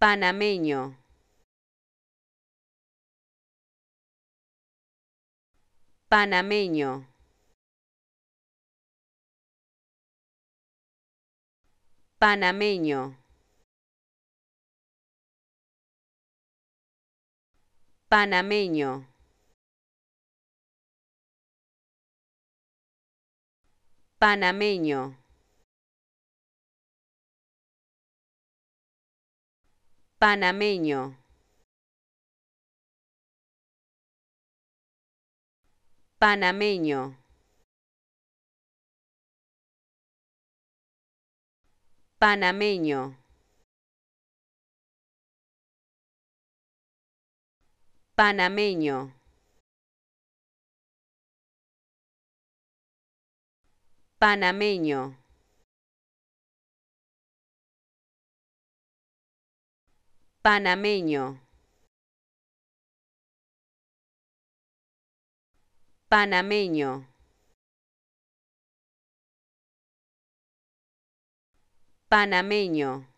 panameño, panameño, panameño. panameño panameño panameño, panameño, panameño. panameño panameño panameño, panameño, panameño.